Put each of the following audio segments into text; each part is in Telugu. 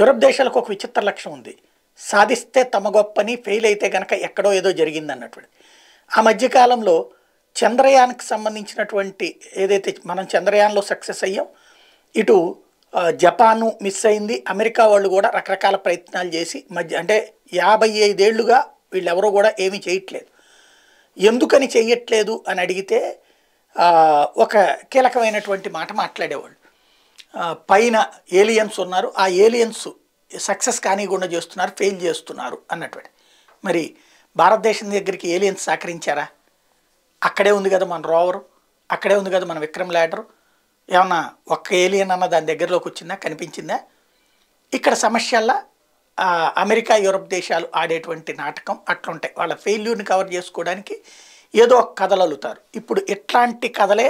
యూరప్ దేశాలకు ఒక విచిత్ర లక్ష్యం ఉంది సాధిస్తే తమ గొప్పని ఫెయిల్ అయితే కనుక ఎక్కడో ఏదో జరిగింది అన్నటువంటి ఆ మధ్యకాలంలో చంద్రయాన్కి సంబంధించినటువంటి ఏదైతే మనం చంద్రయాన్లో సక్సెస్ అయ్యాం ఇటు జపాను మిస్ అయింది అమెరికా వాళ్ళు కూడా రకరకాల ప్రయత్నాలు చేసి మధ్య అంటే యాభై ఐదేళ్లుగా వీళ్ళెవరూ కూడా ఏమీ చేయట్లేదు ఎందుకని చేయట్లేదు అని అడిగితే ఒక కీలకమైనటువంటి మాట మాట్లాడేవాళ్ళు పైన ఏలియన్స్ ఉన్నారు ఆ ఏలియన్స్ సక్సెస్ కానీయకుండా చేస్తున్నారు ఫెయిల్ చేస్తున్నారు అన్నటువంటి మరి భారతదేశం దగ్గరికి ఏలియన్స్ సహకరించారా అక్కడే ఉంది కదా మన రోవరు అక్కడే ఉంది కదా మన విక్రమ్ ల్యాడరు ఏమన్నా ఒక్క ఏలియన్ అన్న దాని దగ్గరలోకి వచ్చిందా కనిపించిందా ఇక్కడ సమస్యల్లా అమెరికా యూరప్ దేశాలు ఆడేటువంటి నాటకం అట్లుంటాయి వాళ్ళ ఫెయిల్యూర్ని కవర్ చేసుకోవడానికి ఏదో ఒక కథలు అల్లుతారు ఇప్పుడు ఇట్లాంటి కథలే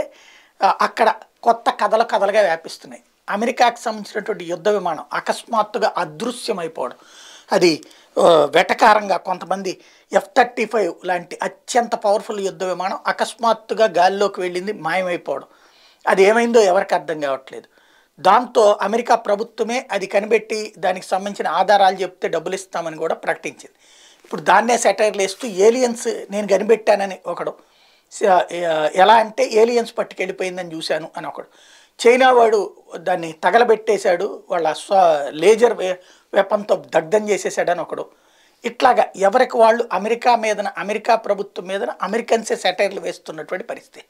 అక్కడ కొత్త కథలు కథలుగా వ్యాపిస్తున్నాయి అమెరికాకు సంబంధించినటువంటి యుద్ధ విమానం అకస్మాత్తుగా అదృశ్యమైపోవడం అది వెటకారంగా కొంతమంది ఎఫ్ థర్టీ ఫైవ్ లాంటి అత్యంత పవర్ఫుల్ యుద్ధ విమానం అకస్మాత్తుగా గాల్లోకి వెళ్ళింది మాయమైపోవడం అది ఏమైందో ఎవరికి అర్థం కావట్లేదు దాంతో అమెరికా ప్రభుత్వమే అది కనిపెట్టి దానికి సంబంధించిన ఆధారాలు చెప్తే డబ్బులు ఇస్తామని కూడా ప్రకటించింది ఇప్పుడు దాన్నే సెటైర్లు వేస్తూ ఏలియన్స్ నేను కనిపెట్టానని ఒకడు ఎలా అంటే ఏలియన్స్ పట్టుకెళ్ళిపోయిందని చూశాను అని ఒకడు చైనా వాడు దాన్ని తగలబెట్టేశాడు వాళ్ళ స్వ లేజర్ వెపంతో దగ్ధం చేసేసాడని ఒకడు ఇట్లాగా ఎవరికి వాళ్ళు అమెరికా మీదన అమెరికా ప్రభుత్వం మీదన అమెరికన్సే సెటైర్లు వేస్తున్నటువంటి పరిస్థితి